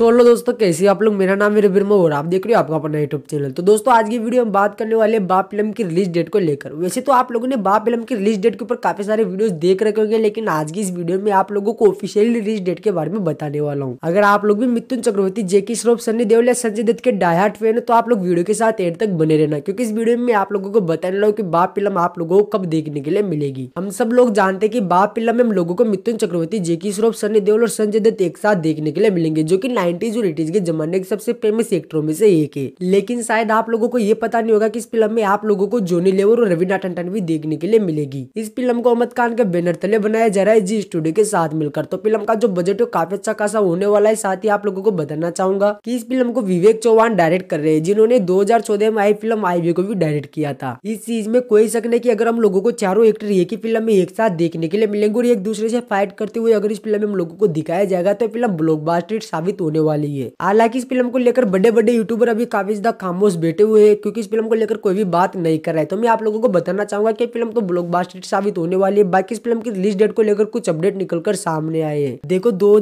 hello दोस्तों कैसे आप लोग मेरा नाम मेरे बिरमो और आप देख रहे हो आपका अपना यूट्यूब चैनल तो दोस्तों आज की वीडियो में बात करने वाले बाप फिल्म की रिलीज डेट को लेकर वैसे तो आप लोगों ने बाप फिल्म की रिलीज डेट के ऊपर काफी सारे वीडियोस देख रखे होंगे लेकिन आज की इस वीडियो में आप लोगों को ऑफिशियल रिलीज डेट के बारे में बताने वाला हूँ अगर आप लोग भी मिथुन चक्रवर्ती जेकी श्रोफ सन्नी देवल या संजय दत्त के डायहाट फैन है तो आप लोग वीडियो के साथ एंड तक बने रहना क्योंकि इस वीडियो में आप लोगों को बताने लगा की बाप फिल्म आप लोगों को कब देखने के लिए मिलेगी हम सब लोग जानते हैं कि बाप फिल्म में हम लोगों को मिथुन चक्रवर्ती जेकी श्रोफ सन्नी देवल और संजय दत्त एक साथ देखने के लिए मिलेंगे जो की नाइनटीज और एटीज के जमाने के सबसे फेमस एक्टरों में से एक है लेकिन शायद आप लोगों को ये पता नहीं होगा की इस फिल्म में आप लोगों को जोनी लेवर और रवीना टंटन भी देखने के लिए मिलेगी इस फिल्म को अहमद खान के बैनर तले बनाया जा रहा है जी स्टूडियो के साथ मिलकर तो फिल्म का जो बजट है काफी अच्छा खासा होने वाला है साथ ही आप लोगों को बताना चाहूंगा की इस फिल्म को विवेक चौहान डायरेक्ट कर रहे हैं जिन्होंने दो में आई फिल्म आई को भी डायरेक्ट किया था इस चीज में कोई शक नहीं की अगर हम लोगों को चारों एक्टर एक ही फिल्म में एक साथ देखने के लिए मिलेंगे और एक दूसरे से फाइट करते हुए अगर इस फिल्म में हम लोगों को दिखाया जाएगा तो फिल्म ब्लॉकबास्टर साबित होने होने वाली है हालांकि इस फिल्म को लेकर बड़े बड़े यूट्यूबर अभी काफी ज्यादा खामोश बैठे हुए हैं क्योंकि इस फिल्म को लेकर कोई भी बात नहीं कर रहा है तो मैं आप लोगों को बताना चाहूंगा कि फिल्म तो ब्लॉक साबित होने वाली है बाकी इस फिल्म की रिलीज डेट को लेकर कुछ अपडेट निकलकर सामने आए हैं देखो दो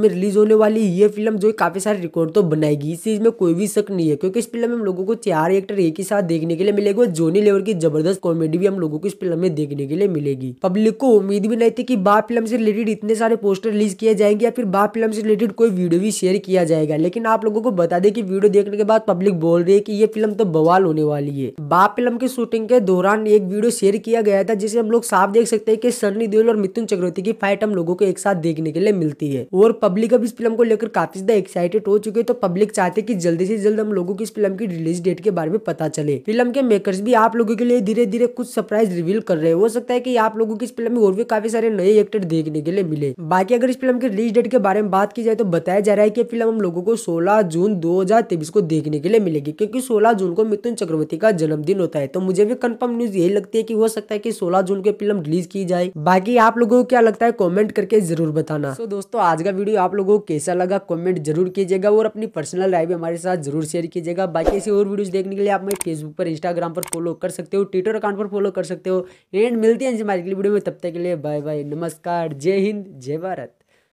में रिलीज होने वाली ये फिल्म जो काफी सारे रिकॉर्ड तो बनाएगी इस चीज में कोई भी शक नहीं है क्योंकि इस फिल्म में हम लोगों को चार एक्टर एक ही साथ देखने के लिए मिलेगा जोनी लेवर की जबरदस्त कॉमेडी भी हम लोगों को इस फिल्म में देखने के लिए मिलेगी पब्लिक को उम्मीद भी नहीं थी कि बा फिल्म से रिलेटेड इतने सारे पोस्टर रिलीज किए जाएंगे या फिर बा फिल्म से रिलेटेड कोई वीडियो भी शेयर किया जाएगा लेकिन आप लोगों को बता दें कि वीडियो देखने के बाद पब्लिक बोल रही है कि ये फिल्म तो बवाल होने वाली है बाप फिल्म की शूटिंग के दौरान एक वीडियो शेयर किया गया था जिसे हम लोग साफ देख सकते हैं कि सन्नी देओल और मिथुन चक्रवर्ती की फाइट हम लोगों को एक साथ देखने के लिए मिलती है और पब्लिक अब इस फिल्म को लेकर काफी ज्यादा एक्साइटेड हो चुके हैं तो पब्लिक चाहते की जल्दी से जल्द हम लोगों को इस फिल्म की रिलीज डेट के बारे में पता चले फिल्म के मेकर्स भी आप लोगों के लिए धीरे धीरे कुछ सरप्राइज रिवील कर रहे हो सकता है की आप लोगों की इस फिल्म में और भी काफी सारे नए एक्टर देखने के लिए मिले बाकी अगर इस फिल्म की रिलीज डेट के बारे में बात की जाए तो बताया जा रहा है की फिल्म हम लोगों को 16 जून 2023 को देखने के लिए मिलेगी क्योंकि 16 जून को मिथुन चक्रवर्ती का जन्मदिन होता है तो मुझे भी कंफर्म न्यूज यही लगती है कि हो सकता है कि 16 जून को फिल्म रिलीज की जाए बाकी आप लोगों को क्या लगता है कॉमेंट करके जरूर बताना तो दोस्तों आज का वीडियो आप लोगों को कैसा लगा कॉमेंट जरूर कीजिएगा और अपनी पर्सनल लाइफ भी हमारे साथ जरूर शेयर कीजिएगा बाकी ऐसी और वीडियो देखने के लिए आप मेरे फेसबुक पर इंस्टाग्राम पर फॉलो कर सकते हो ट्विटर अकाउंट पर फॉलो कर सकते हो एंड मिलती है वीडियो में तब तक के लिए बाय बाय नमस्कार जय हिंद जय भारत